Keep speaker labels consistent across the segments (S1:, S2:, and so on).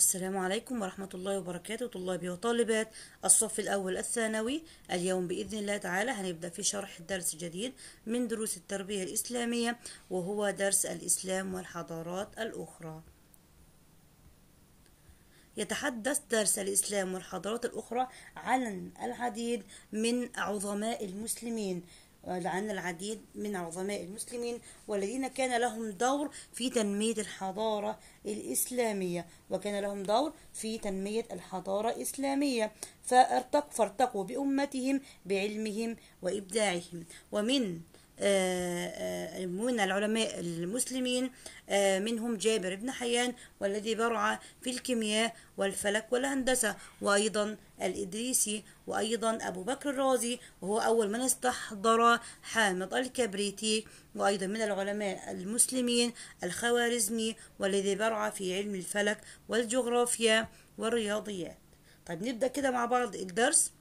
S1: السلام عليكم ورحمة الله وبركاته طلابي وطالبات الصف الأول الثانوي اليوم بإذن الله تعالى هنبدأ في شرح درس جديد من دروس التربية الإسلامية وهو درس الإسلام والحضارات الأخرى يتحدث درس الإسلام والحضارات الأخرى عن العديد من عظماء المسلمين لعن العديد من عظماء المسلمين والذين كان لهم دور في تنمية الحضارة الإسلامية وكان لهم دور في تنمية الحضارة الإسلامية فارتق فارتقوا بأمتهم بعلمهم وإبداعهم ومن آه، آه، من العلماء المسلمين آه، منهم جابر بن حيان والذي برع في الكيمياء والفلك والهندسة وأيضا الإدريسي وأيضا أبو بكر الرازي وهو أول من استحضر حامض الكبريتي وأيضا من العلماء المسلمين الخوارزمي والذي برع في علم الفلك والجغرافيا والرياضيات طيب نبدأ كده مع بعض الدرس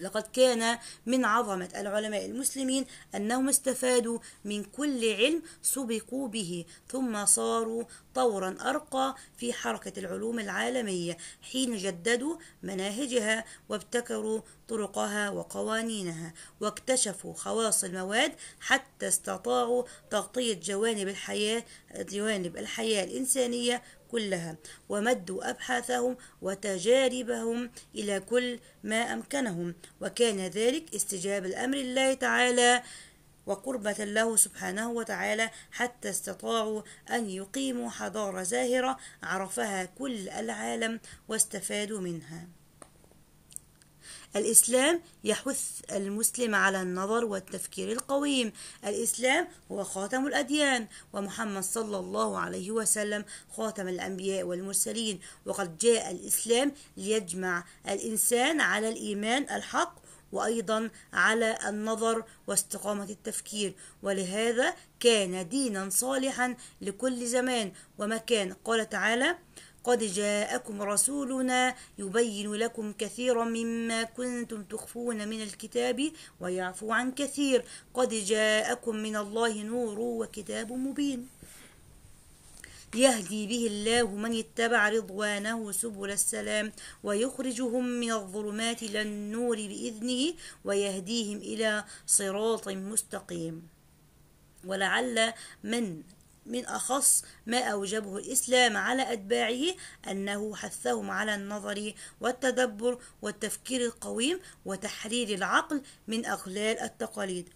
S1: لقد كان من عظمة العلماء المسلمين أنهم استفادوا من كل علم سبقوا به ثم صاروا طورا أرقى في حركة العلوم العالمية حين جددوا مناهجها وابتكروا طرقها وقوانينها واكتشفوا خواص المواد حتى استطاعوا تغطية جوانب الحياة جوانب الحياة الإنسانية كلها ومدوا أبحاثهم وتجاربهم إلى كل ما أمكنهم وكان ذلك استجاب الأمر الله تعالى وقربة له سبحانه وتعالى حتى استطاعوا أن يقيموا حضارة زاهرة عرفها كل العالم واستفادوا منها الإسلام يحث المسلم على النظر والتفكير القويم الإسلام هو خاتم الأديان ومحمد صلى الله عليه وسلم خاتم الأنبياء والمرسلين وقد جاء الإسلام ليجمع الإنسان على الإيمان الحق وأيضا على النظر واستقامة التفكير ولهذا كان دينا صالحا لكل زمان ومكان قال تعالى قد جاءكم رسولنا يبين لكم كثيرا مما كنتم تخفون من الكتاب ويعفو عن كثير قد جاءكم من الله نور وكتاب مبين يهدي به الله من اتبع رضوانه سبل السلام ويخرجهم من الظلمات الى النور باذنه ويهديهم الى صراط مستقيم ولعل من من أخص ما أوجبه الإسلام على أتباعه أنه حثهم على النظر والتدبر والتفكير القويم وتحرير العقل من أغلال التقاليد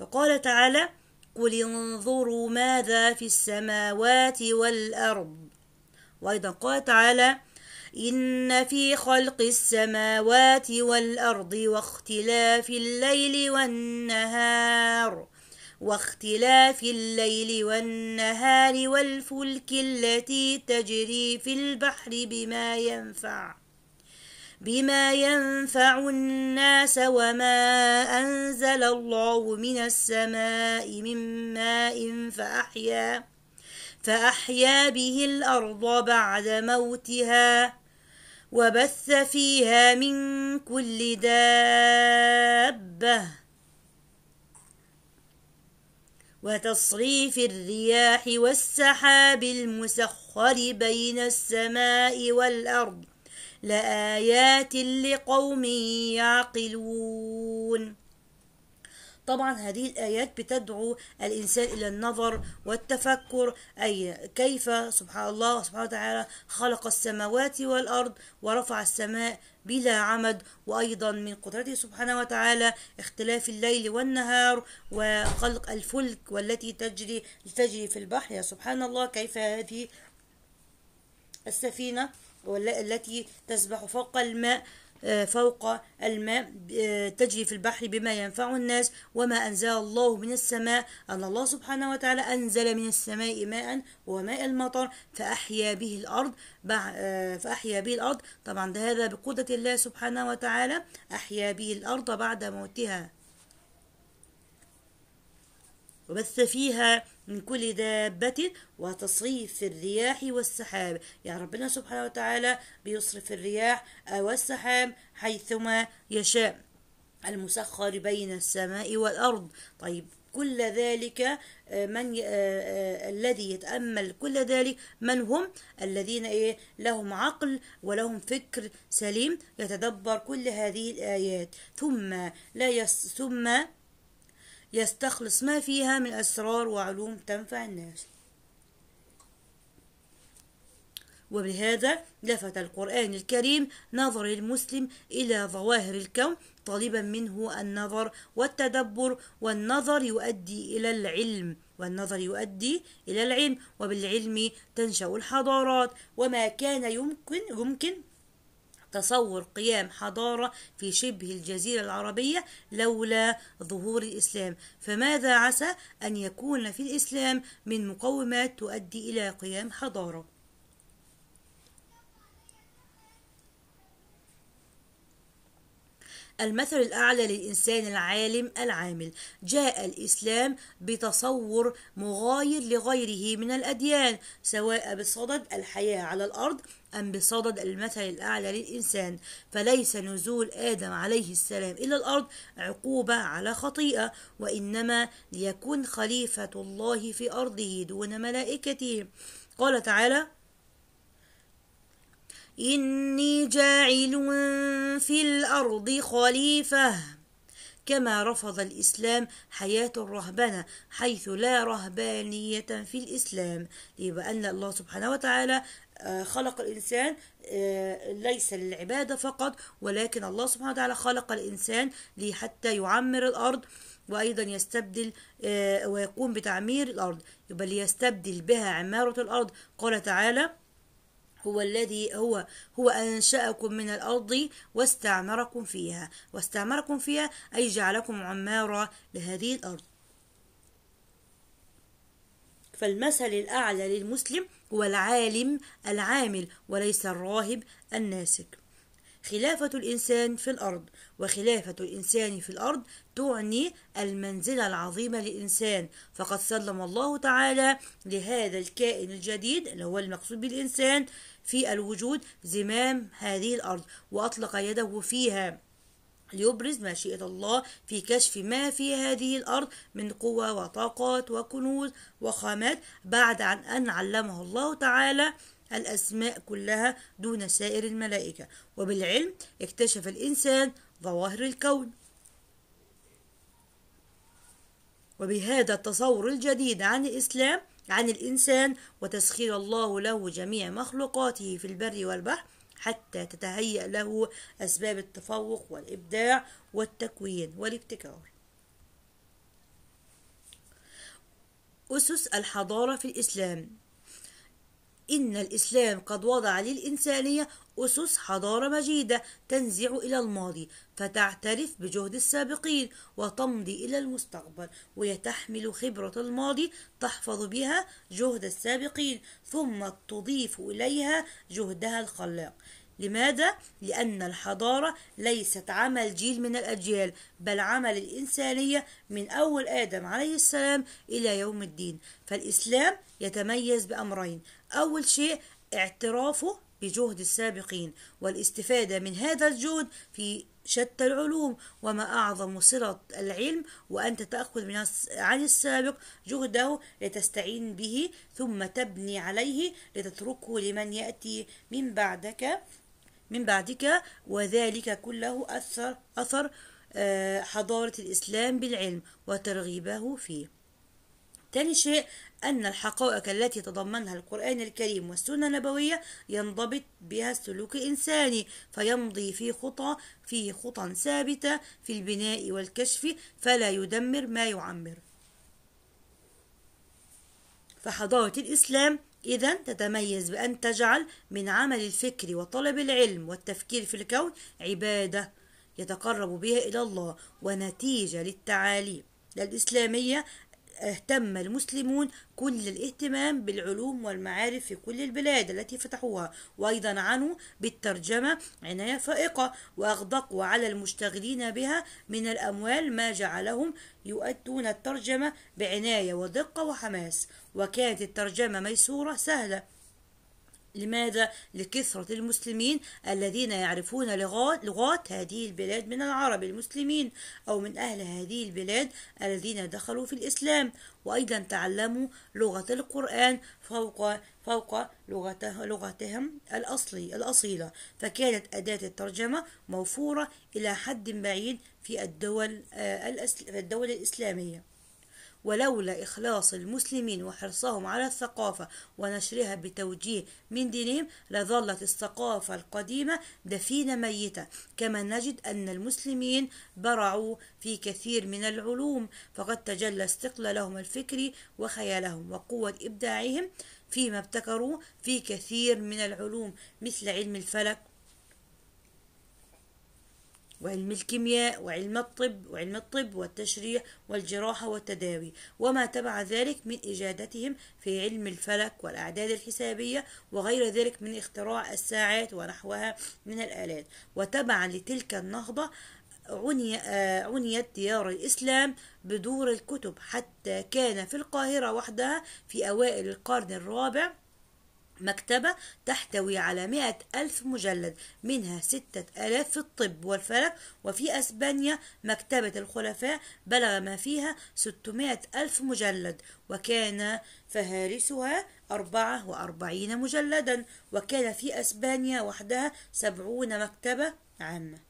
S1: فقال تعالى قل انظروا ماذا في السماوات والأرض وأيضا قال تعالى إن في خلق السماوات والأرض واختلاف الليل والنهار واختلاف الليل والنهار والفلك التي تجري في البحر بما ينفع بما ينفع الناس وما أنزل الله من السماء من ماء فأحيا فأحيا به الأرض بعد موتها وبث فيها من كل دابه وتصريف الرياح والسحاب المسخر بين السماء والأرض لآيات لقوم يعقلون طبعا هذه الآيات بتدعو الإنسان إلى النظر والتفكر أي كيف سبحان الله سبحانه وتعالى خلق السماوات والأرض ورفع السماء بلا عمد وأيضا من قدرته سبحانه وتعالى اختلاف الليل والنهار وخلق الفلك والتي تجري تجري في البحر يا سبحان الله كيف هذه السفينة التي تسبح فوق الماء آه، فوق الماء آه، تجري في البحر بما ينفع الناس وما أنزل الله من السماء أن الله سبحانه وتعالى أنزل من السماء ماء وماء المطر فأحيا به الأرض آه، فأحيا به الأرض طبعا ده هذا بقدرة الله سبحانه وتعالى أحيا به الأرض بعد موتها وبث فيها من كل دابة وتصريف الرياح والسحاب يعني ربنا سبحانه وتعالى بيصرف الرياح والسحاب حيثما يشاء المسخر بين السماء والأرض طيب كل ذلك آه، من آه، آه، الذي يتأمل كل ذلك من هم الذين إيه لهم عقل ولهم فكر سليم يتدبر كل هذه الآيات ثم لا يس ثم يستخلص ما فيها من أسرار وعلوم تنفع الناس وبهذا لفت القرآن الكريم نظر المسلم إلى ظواهر الكون طالبا منه النظر والتدبر والنظر يؤدي إلى العلم والنظر يؤدي إلى العلم وبالعلم تنشأ الحضارات وما كان يمكن يمكن تصور قيام حضارة في شبه الجزيرة العربية لولا ظهور الإسلام فماذا عسى أن يكون في الإسلام من مقومات تؤدي إلى قيام حضارة المثل الأعلى للإنسان العالم العامل جاء الإسلام بتصور مغاير لغيره من الأديان سواء بصدد الحياة على الأرض أم بصدد المثل الأعلى للإنسان فليس نزول آدم عليه السلام إلى الأرض عقوبة على خطيئة وإنما ليكون خليفة الله في أرضه دون ملائكته قال تعالى إني جاعل في الأرض خليفة كما رفض الإسلام حياة الرهبنة حيث لا رهبانية في الإسلام لأن أن الله سبحانه وتعالى آه، خلق الإنسان آه، ليس للعبادة فقط ولكن الله سبحانه وتعالى خلق الإنسان لحتى حتى يعمر الأرض وأيضا يستبدل آه، ويقوم بتعمير الأرض يبقى ليستبدل بها عمارة الأرض قال تعالى هو الذي هو هو أنشأكم من الأرض واستعمركم فيها واستعمركم فيها أي جعلكم عمارة لهذه الأرض فالمثل الأعلى للمسلم هو العالم العامل وليس الراهب الناسك خلافة الإنسان في الأرض وخلافة الإنسان في الأرض تعني المنزلة العظيمة للإنسان فقد سلم الله تعالى لهذا الكائن الجديد اللي هو المقصود بالإنسان في الوجود زمام هذه الأرض وأطلق يده فيها ليبرز مشيئة الله في كشف ما في هذه الأرض من قوة وطاقات وكنوز وخامات بعد عن أن علمه الله تعالى الأسماء كلها دون سائر الملائكة وبالعلم اكتشف الإنسان ظواهر الكون وبهذا التصور الجديد عن الإسلام عن الإنسان وتسخير الله له جميع مخلوقاته في البر والبحر حتى تتهيأ له أسباب التفوق والإبداع والتكوين والابتكار أسس الحضارة في الإسلام إن الإسلام قد وضع للإنسانية أسس حضارة مجيدة تنزع إلى الماضي فتعترف بجهد السابقين وتمضي إلى المستقبل ويتحمل خبرة الماضي تحفظ بها جهد السابقين ثم تضيف إليها جهدها الخلاق لماذا؟ لأن الحضارة ليست عمل جيل من الأجيال بل عمل الإنسانية من أول آدم عليه السلام إلى يوم الدين فالإسلام يتميز بأمرين أول شيء اعترافه بجهد السابقين والاستفادة من هذا الجهد في شتى العلوم وما أعظم صلة العلم وأنت تأخذ من عن السابق جهده لتستعين به ثم تبني عليه لتتركه لمن يأتي من بعدك من بعدك وذلك كله أثر, أثر آه، حضارة الإسلام بالعلم وترغيبه فيه تاني شيء أن الحقائق التي تضمنها القرآن الكريم والسنة النبوية ينضبط بها السلوك الإنساني فيمضي في خطى في خطى ثابتة في البناء والكشف فلا يدمر ما يعمر فحضارة الإسلام إذا تتميز بأن تجعل من عمل الفكر وطلب العلم والتفكير في الكون عبادة يتقرب بها إلى الله ونتيجة للتعاليم الإسلامية اهتم المسلمون كل الاهتمام بالعلوم والمعارف في كل البلاد التي فتحوها وأيضا عنوا بالترجمة عناية فائقة وأغدقوا على المشتغلين بها من الأموال ما جعلهم يؤدون الترجمة بعناية ودقة وحماس وكانت الترجمة ميسورة سهلة لماذا؟ لكثرة المسلمين الذين يعرفون لغات, لغات هذه البلاد من العرب المسلمين أو من أهل هذه البلاد الذين دخلوا في الإسلام وأيضا تعلموا لغة القرآن فوق فوق لغته لغتهم الأصلي الأصيلة فكانت أداة الترجمة موفورة إلى حد بعيد في الدول آه، الدول الإسلامية ولولا إخلاص المسلمين وحرصهم على الثقافة ونشرها بتوجيه من دينهم لظلت الثقافة القديمة دفينة ميتة كما نجد أن المسلمين برعوا في كثير من العلوم فقد تجلى استقلالهم الفكري وخيالهم وقوة إبداعهم فيما ابتكروا في كثير من العلوم مثل علم الفلك وعلم الكيمياء وعلم الطب وعلم الطب والتشريح والجراحة والتداوي وما تبع ذلك من إجادتهم في علم الفلك والأعداد الحسابية وغير ذلك من اختراع الساعات ونحوها من الآلات وتبعا لتلك النهضة عني آه، عنيت ديار الإسلام بدور الكتب حتى كان في القاهرة وحدها في أوائل القرن الرابع مكتبة تحتوي على مئة ألف مجلد منها ستة ألاف في الطب والفلك وفي أسبانيا مكتبة الخلفاء بلغ ما فيها ستمائة ألف مجلد وكان فهارسها أربعة وأربعين مجلدا وكان في أسبانيا وحدها سبعون مكتبة عامة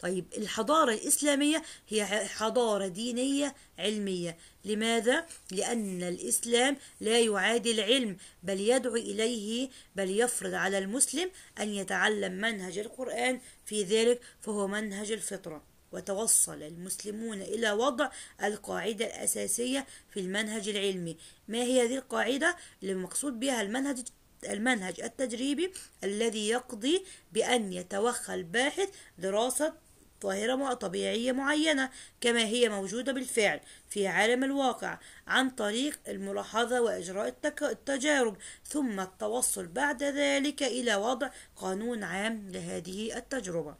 S1: طيب الحضارة الإسلامية هي حضارة دينية علمية لماذا؟ لأن الإسلام لا يعادل العلم بل يدعو إليه بل يفرض على المسلم أن يتعلم منهج القرآن في ذلك فهو منهج الفطرة وتوصل المسلمون إلى وضع القاعدة الأساسية في المنهج العلمي ما هي هذه القاعدة اللي المقصود بها المنهج المنهج التجريبي الذي يقضي بأن يتوخى الباحث دراسة ظاهرة طبيعية معينة كما هي موجودة بالفعل في عالم الواقع عن طريق الملاحظة وإجراء التجارب ثم التوصل بعد ذلك إلى وضع قانون عام لهذه التجربة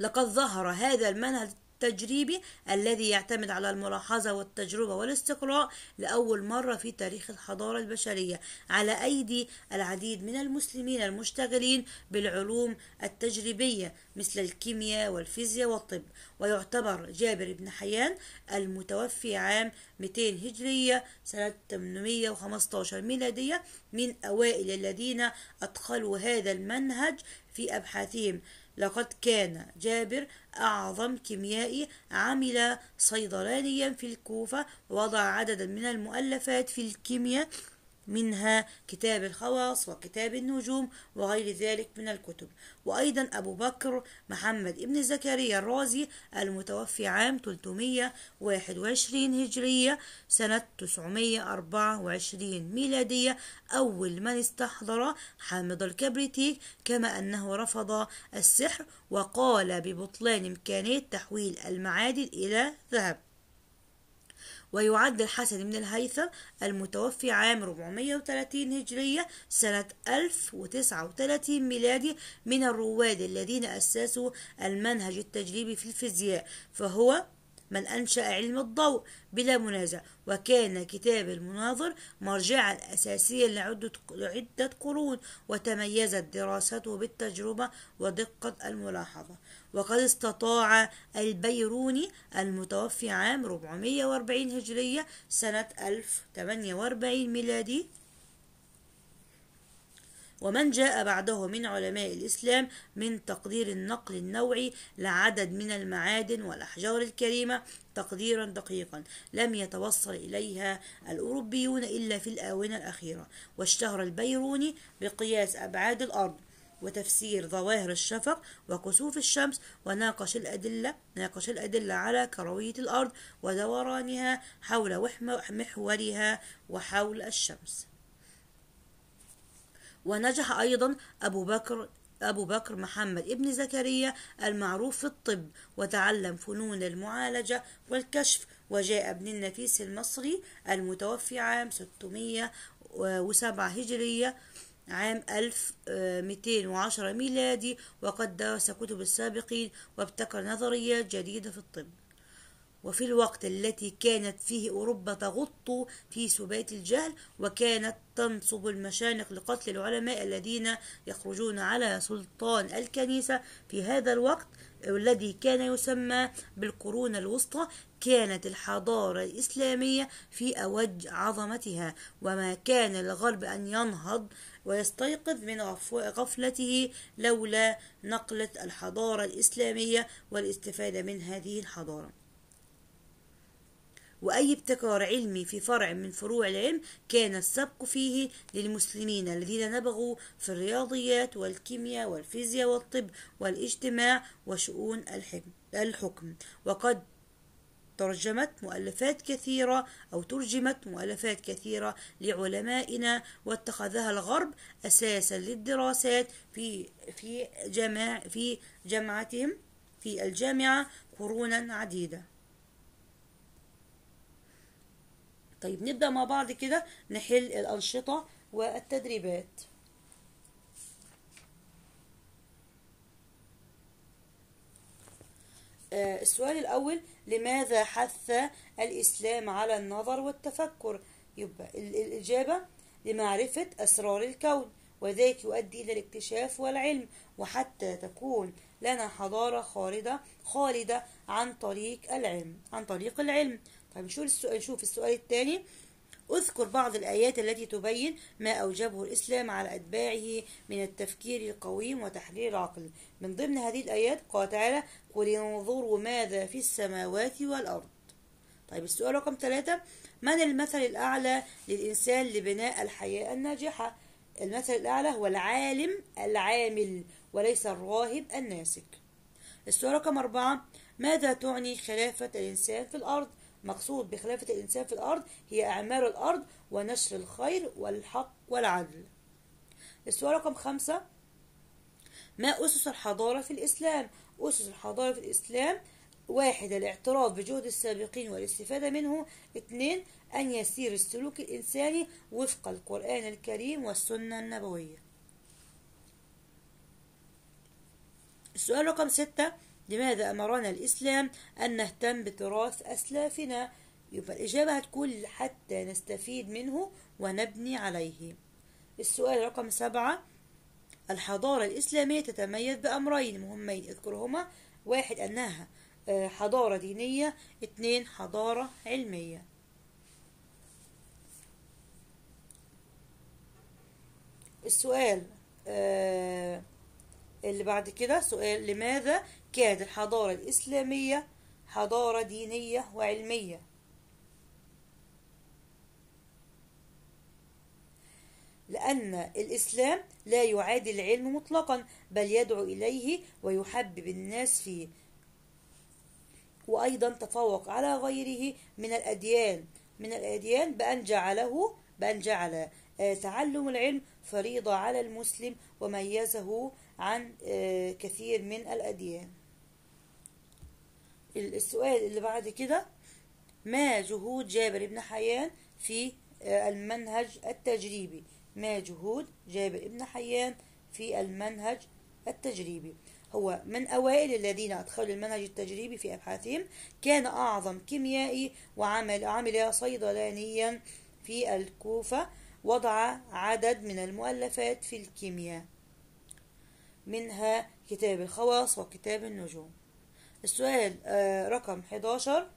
S1: لقد ظهر هذا المنهج التجريبي الذي يعتمد على الملاحظة والتجربة والاستقراء لأول مرة في تاريخ الحضارة البشرية على أيدي العديد من المسلمين المشتغلين بالعلوم التجريبية مثل الكيمياء والفيزياء والطب ويعتبر جابر بن حيان المتوفي عام 200 هجرية سنة 815 ميلادية من أوائل الذين أدخلوا هذا المنهج في أبحاثهم لقد كان جابر أعظم كيميائي عمل صيدلانيا في الكوفة ووضع عددا من المؤلفات في الكيمياء منها كتاب الخواص وكتاب النجوم وغير ذلك من الكتب وأيضا أبو بكر محمد ابن زكريا الرازي المتوفي عام 321 هجرية سنة 924 ميلادية أول من استحضر حامض الكبريتيك كما أنه رفض السحر وقال ببطلان إمكانية تحويل المعادن إلى ذهب ويعد الحسن بن الهيثم المتوفي عام 430 هجرية سنة 1039 ميلادي من الرواد الذين أسسوا المنهج التجريبي في الفيزياء فهو من أنشأ علم الضوء بلا منازع وكان كتاب المناظر مرجعا أساسيا لعدة, لعدة قرون وتميزت دراسته بالتجربة ودقة الملاحظة وقد استطاع البيروني المتوفي عام 440 هجرية سنة 1048 ميلادي ومن جاء بعده من علماء الإسلام من تقدير النقل النوعي لعدد من المعادن والأحجار الكريمة تقديرا دقيقا لم يتوصل إليها الأوروبيون إلا في الآونة الأخيرة واشتهر البيروني بقياس أبعاد الأرض وتفسير ظواهر الشفق وكسوف الشمس وناقش الأدلة ناقش الأدلة على كروية الأرض ودورانها حول محورها وحول الشمس ونجح أيضا أبو بكر أبو بكر محمد ابن زكريا المعروف في الطب وتعلم فنون المعالجة والكشف وجاء ابن النفيس المصري المتوفي عام 607 هجرية عام 1210 آه، ميلادي وقد درس كتب السابقين وابتكر نظريات جديدة في الطب وفي الوقت التي كانت فيه أوروبا تغط في سبات الجهل وكانت تنصب المشانق لقتل العلماء الذين يخرجون على سلطان الكنيسة في هذا الوقت الذي كان يسمى بالقرون الوسطى كانت الحضارة الإسلامية في أوج عظمتها وما كان الغرب أن ينهض ويستيقظ من غفلته لولا نقلة الحضارة الإسلامية والاستفادة من هذه الحضارة وأي ابتكار علمي في فرع من فروع العلم كان السبق فيه للمسلمين الذين نبغوا في الرياضيات والكيمياء والفيزياء والطب والاجتماع وشؤون الحكم وقد ترجمت مؤلفات كثيرة أو ترجمت مؤلفات كثيرة لعلمائنا واتخذها الغرب أساسا للدراسات في في جماع في جامعتهم في الجامعة قرونا عديدة طيب نبدأ مع بعض كده نحل الأنشطة والتدريبات آه، السؤال الأول لماذا حث الإسلام على النظر والتفكر يبقى الإجابة لمعرفة أسرار الكون وذلك يؤدي إلى الاكتشاف والعلم وحتى تكون لنا حضارة خالدة خالدة عن طريق العلم عن طريق العلم فنشوف طيب، السؤال نشوف السؤال الثاني اذكر بعض الآيات التي تبين ما أوجبه الإسلام على أتباعه من التفكير القويم وتحرير العقل من ضمن هذه الآيات قال تعالى قل انظروا ماذا في السماوات والأرض طيب السؤال رقم ثلاثة من المثل الأعلى للإنسان لبناء الحياة الناجحة المثل الأعلى هو العالم العامل وليس الراهب الناسك السؤال رقم أربعة ماذا تعني خلافة الإنسان في الأرض مقصود بخلافة الإنسان في الأرض هي إعمار الأرض ونشر الخير والحق والعدل السؤال رقم خمسة ما أسس الحضارة في الإسلام؟ أسس الحضارة في الإسلام واحد الاعتراف بجهد السابقين والاستفادة منه اثنين أن يسير السلوك الإنساني وفق القرآن الكريم والسنة النبوية السؤال رقم ستة لماذا أمرنا الإسلام أن نهتم بتراث أسلافنا يبقى الإجابة هتكون حتى نستفيد منه ونبني عليه السؤال رقم سبعة الحضارة الإسلامية تتميز بأمرين مهمين اذكرهما واحد أنها آه، حضارة دينية اتنين حضارة علمية السؤال آه، اللي بعد كده سؤال لماذا كانت الحضارة الإسلامية حضارة دينية وعلمية لأن الإسلام لا يعادي العلم مطلقا بل يدعو إليه ويحبب الناس فيه وأيضا تفوق على غيره من الأديان من الأديان بأن جعله بأن جعل آه، تعلم العلم فريضة على المسلم وميزه عن آه، كثير من الأديان السؤال اللي بعد كده ما جهود جابر بن حيان في آه، المنهج التجريبي ما جهود جابر بن حيان في المنهج التجريبي هو من أوائل الذين أدخلوا المنهج التجريبي في أبحاثهم كان أعظم كيميائي وعمل عمل صيدلانيا في الكوفة وضع عدد من المؤلفات في الكيمياء منها كتاب الخواص وكتاب النجوم السؤال آه، رقم 11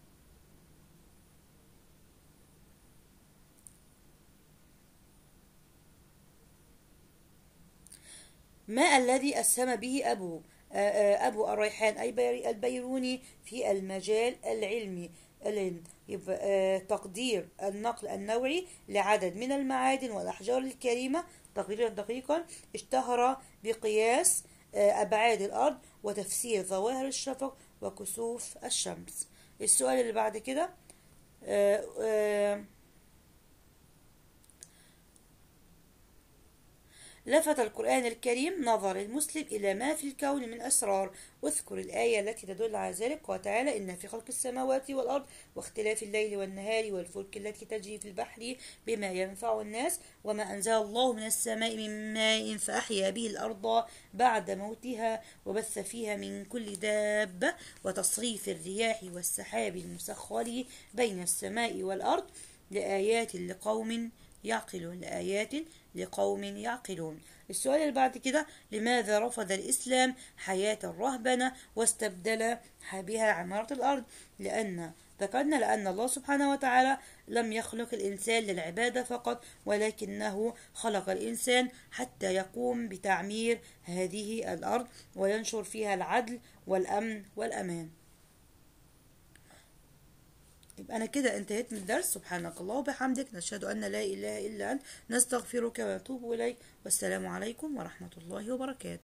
S1: ما الذي أسهم به أبو آه، آه، أبو الريحان أي البيروني في المجال العلمي تقدير النقل النوعي لعدد من المعادن والأحجار الكريمة تقريرا دقيقا اشتهر بقياس أبعاد الأرض وتفسير ظواهر الشفق وكسوف الشمس السؤال اللي بعد كده آه، آه، لفت القرآن الكريم نظر المسلم إلى ما في الكون من أسرار واذكر الآية التي تدل على ذلك وتعالى إن في خلق السماوات والأرض واختلاف الليل والنهار والفلك التي تجري في البحر بما ينفع الناس وما أنزل الله من السماء من ماء فأحيا به الأرض بعد موتها وبث فيها من كل دابة وتصريف الرياح والسحاب المسخر بين السماء والأرض لآيات لقوم يعقلون لآيات لقوم يعقلون السؤال اللي بعد كده لماذا رفض الإسلام حياة الرهبنة واستبدل بها عمارة الأرض لأن ذكرنا لأن الله سبحانه وتعالى لم يخلق الإنسان للعبادة فقط ولكنه خلق الإنسان حتى يقوم بتعمير هذه الأرض وينشر فيها العدل والأمن والأمان يبقى أنا كده انتهيت من الدرس سبحانك الله وبحمدك نشهد أن لا إله إلا أنت نستغفرك ونتوب إليك والسلام عليكم ورحمة الله وبركاته